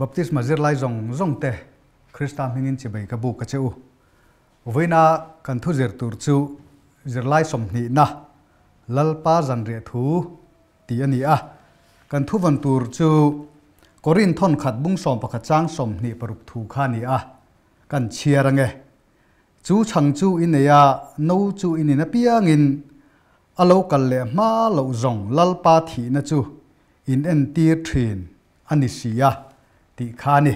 บัพติสมาเจอร์ไลจงจงเตะคริสต์ตามินินจะไปกับบุกเชืุอวันนั้นกันทุจอร์ตูร์จูเจอร์ไลสมนีนะลลป้าจันเรียทูตีอันนี้อ่ะกันทุวันตูร์จูกอรินทอนขัดบุ้งสองประคจังสมนีปรุปทูข้านี้อ่ะกันเชียร์ไงจูชังจูอินเนียนู้จูอินเนียเปียงอินอโลกันเลยมาโลจงลลป้าทีนั่ะจูอินเอ็นตีทรีนอันนี้สิอ่ะติคานี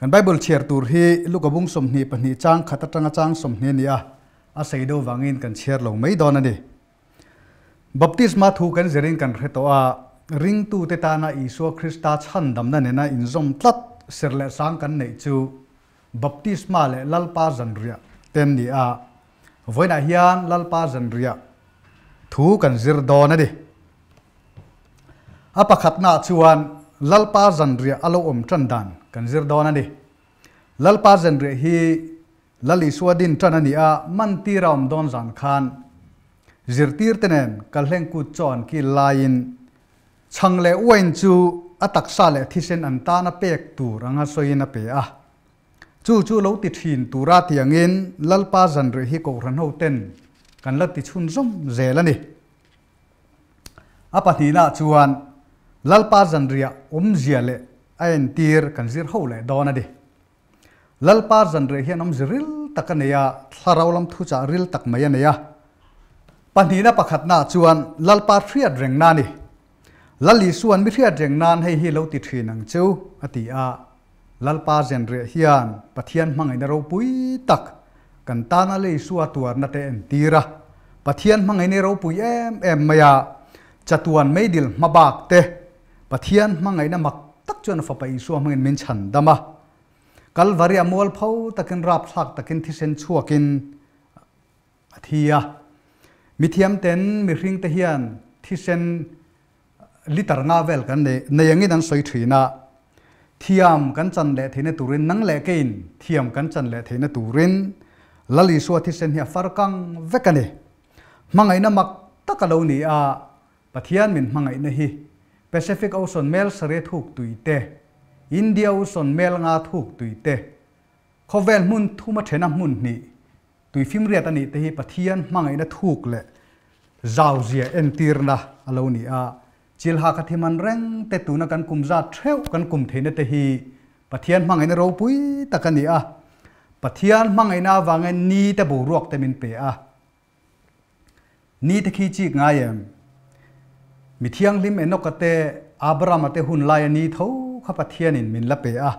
กันไบเบิลเชียร์ตูร์ฮีลูกบุ้งสมนีปนีจ้างขัดตังจ้างสมนีนี่อะอาศัยดูวังอินกันเชียร์ลงไม่ดอนนี่บัพติสมาถูกันเจริญกันเรตัวริงตูเตตานาอิสุวคริสตาชันดำนั่นเนี่ยนะอินซอมตัดเสร็จแล้วสังกันในจูบัพติสมาเลลลปาจันเรียเต็มนี่อะวันนี้ยันลลปาจันเรียถูกันจิรดอนนี่อะปะขัดนาชวน lalpa zanria alo om chandan kanzir dona ni lalpa zanria hi lali suadin chanani a ti ram don zan khan zirtir tenen kalheng ku chon ki lain le uain chu atak sa le thisen an ta na pek tu ranga soina pe a chu chu lo ti thin tu ra tiangin lalpa zanri hi ko ran ho ten kan la ti chun zom zel ani a pathina chuan lalpa zandria um ziale ain tir kan zir ho le dona di lalpa zandre hian om ziril takania thlarawalam thu cha ril tak maya neya panina pakhatna chuan lalpa thria drengna ni lali suan mi thria drengnan hei hi lo ti thinang chu ati a lalpa zandre hian pathian mangai na ro pui tak kan tana le suwa tuar na te en tira pathian mangai ne ro pui em em maya chatuan meidil mabak te mặc pathian mangai na mak tak chuan fa pai à. su mangin min chan dama kalvari à, amol phau takin rap kinh takin thisen chuakin kinh mithiam ten mi tên mi hiền te hian lít litar nga vel kan này, neyang in an soi chân thina thiam kan chan le theina turin nang le kein thiam kan chan le theina turin lali suwa thisen hi mặc vekane mangai na mak à, ni a mình min mangai na hi Pacific Ocean Mel sare thuk tuite India Ocean Mel nga thuk tuite khovel mun thuma thena mun ni tui phim riat ani te hi pathian mangai na thuk le zau zia en tirna alo ni a chil ha ka thiman reng te tuna kan kum za theu kan kum theina te hi pathian mangai na ro pui takani a pathian mangai na wangen ni te bo ruak te min pe a ni te khi chi ngayem mi thiang lim enokate abraham ate hun lai ani tho khapa thianin min la pe a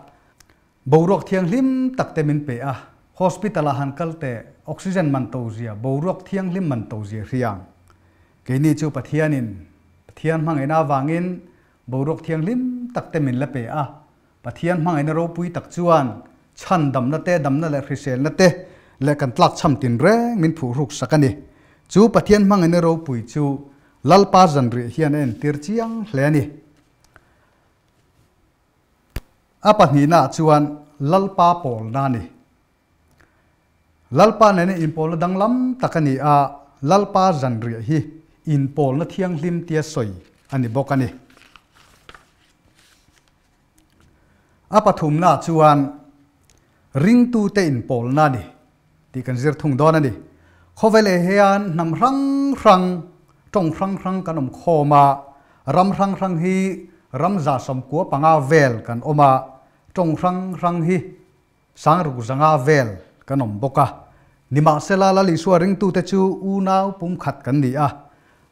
borok thiang lim te min pe a hospital a hankal te oxygen man to zia borok thiang lim man to zia riang ke ni chu pathianin pathian mang ena wangin borok thiang lim takte min la pe a pathian mang ena ro pui tak chuan chan dam na te dam na le hrisel na te le kan tlak cham tin reng min phu ruk sakani chu pathian mang ena ro pui chu lalpa zanri hian en tir chiang hle ni a pahnina chuan lalpa pawl na ni lalpa nene inpawl na dang lam tak ani a lalpa zanri hi inpawl na thiang hlim tia soi anh ani bawk ani à pathum na chuan ring tu te inpawl na cần ti thùng đó thung dawn về khowele hian hnam rang rang trong răng răng kan om khoma ram răng răng hi sầm za bằng ko panga vel kan mà trong răng răng hi sang ru zanga vel kan om boka à. nima sela la la li suwa ring tu te chu u khát à nau pum khat kan ni a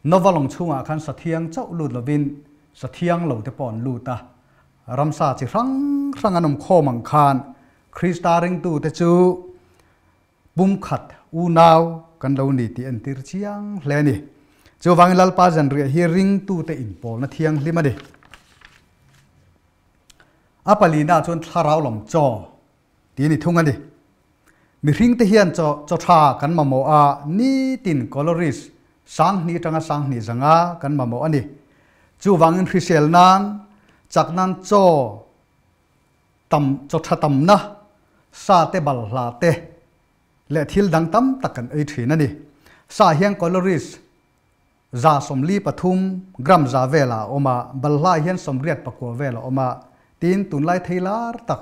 novalong chunga khan sathiang chau lut lovin sathiang lo te pon lu ta à. ram sa chi rang rang anom kho mang khan krista ring tu te chu bum khát u nau kan lo ni ti an tir chiang hle ni chu wang lal pa jan re hi ring tu te in pol na thiang hlim ani apalina chon thlarau lom cho ti ni thung đi, mi ring te hian cho cho tha kan ma mo a ni tin calories sang ni tanga sang ni zanga kan ma mo ani chu wang in hrisel nan chak nan cho tam cho tha tam na sa te bal hla te le thil dang tam takan ei thin ani sa hiang calories za som li pathum gram là za vela oma balha hian som riat pakua vela oma tin tun lai thailar tắc,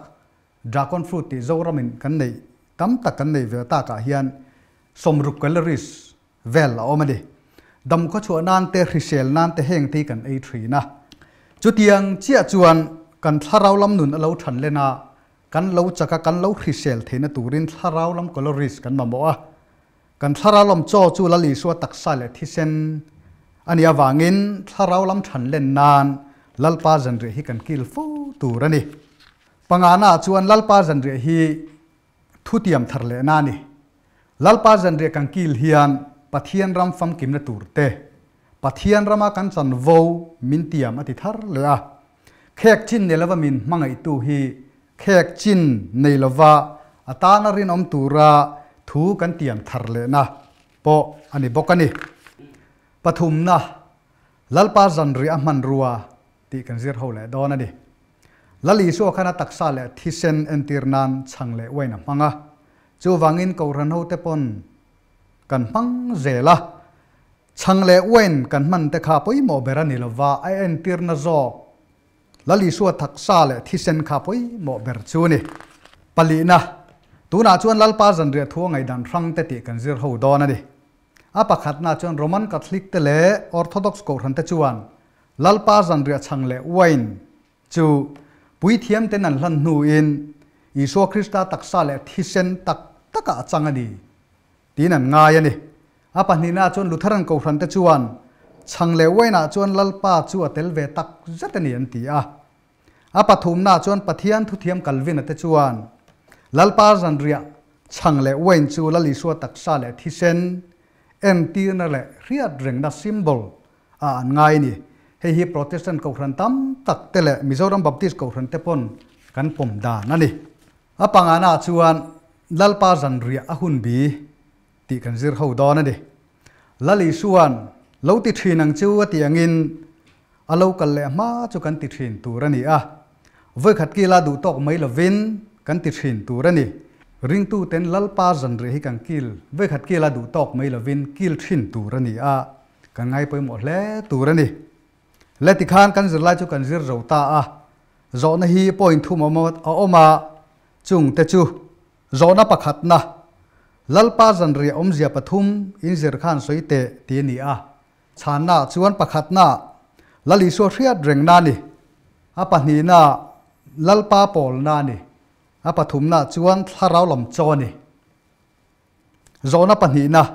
dragon fruit ti zoramin kan này, tam tắc kan này về ta ka hian som ruk calories vela oma ni dam ko chu nan te hrisel nan te heng ti kan ấy thri na chu tiang chia chuan kan tharau lam nun alo than lena kan lo chaka kan lo hrisel theina turin tharau lam calories à, mamoa kan tharau lam cho chu tắc suwa taksa le thisen anh ya wangin tharau lam than len nan lalpa zan rồi hi kan kil phu tu rani pangana chuan lalpa zan re hi thutiam thar le na ni lalpa zan re kan kil hian pathian ram fam kim nè na tur te ram rama kan chan vô min tiam ati thar le à, khek chin ne lawa min mangai tu hi khek chin nei lawa atana rin om ra thu kan tiam thar le na po ani bokani ปฐุมนะลัลปาจันรีอมันรัวตีกันเสียเขาแหละดอนะดิลลีสัวขณะตักซาแหละที่เซนเอนติรนานชังแหละไว้นะมังอ่ะจู่วังอินกอรันเอาเตปนกันมังเจละชังแหละไว้กันมันแต่ข้าไปหมอเบรานิลว่าไอเอนติรนาจอกลลีสัวตักซาแหละที่เซนข้าไปหมอเบรจูนี่ปลีนะตัวน่าชวนลัลปาจันเรียทัวไงดันรังเตติกันเสียเขาดอนะดิ a khát na chuan roman catholic te le orthodox ko hran te chuan lalpa zan ria chang le wain chu pui thiam te nan hlan nu in iso krista taksa le thisen tak taka chang ani tinan ngai ani a na chuan lutheran ko hran te chuan chang le waina ah chuan lalpa chu atel ve tak zatani an ti a a pathum na chuan pathian thu thiam kalvin ate chuan lalpa zan ria chang le wain chu lali suwa taksa le thisen em ti na le riat reng na symbol a à, ngai ni he hi protestant ko hran tam tak te le mizoram baptist ko hran te pon kan pom da na ni a panga na chuan lalpa zan ria a hun bi ti kan zir ho do na ni lali suan lo ti thin ang chu ti angin a lo kal le ma chu kan ti thin tu ra ni a voi khat ki la du tok mai lo vin kan ti thin tu ra ริงตูเต็นลัลปาจันเรฮิกังกิลเวขัดกิลาดูตอกไม่ละวินกิลชินตูรันีอากันไงไปหมดแล้วตูรันีและติคานกันจิรไลจุกันจิรเราตาอาจอนฮีปอยทุมอมดอาอมาจุงเตจูจอนปักขัดนะลัลปาจันเรอมเจียปทุมอินจิรขานสวยเตตีนีอาชานาชวนปักขัดนะลลิสวเทียดเร่งนานีอาปนีนาลัลปาปอลนานีอปฐุมน่ะจวนทาราวลำจอนี่จอน่ะปหีนาะ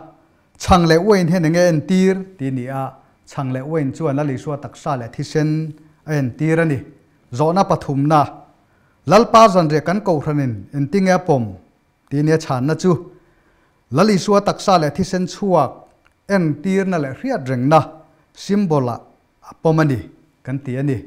ช่างเล่เว้นเห็นเงินตีร์ตีนี่อ่ะช่างเล่เว้นจวนนั่นลิสัวตักซาเลทิเซนเอ็นตีร์นี่จอน่ะปฐุมน่ะลัลป้าจันเรียกันกูรันินเอ็นติงเอปมตีเนี่ยฉันนะจูลั่ลิสัวตักซาเลทิเซนชัวเอ็นตีร์นั่นแหละเรียดเร่งน่ะ simbol ปมันนี่กันตีนี่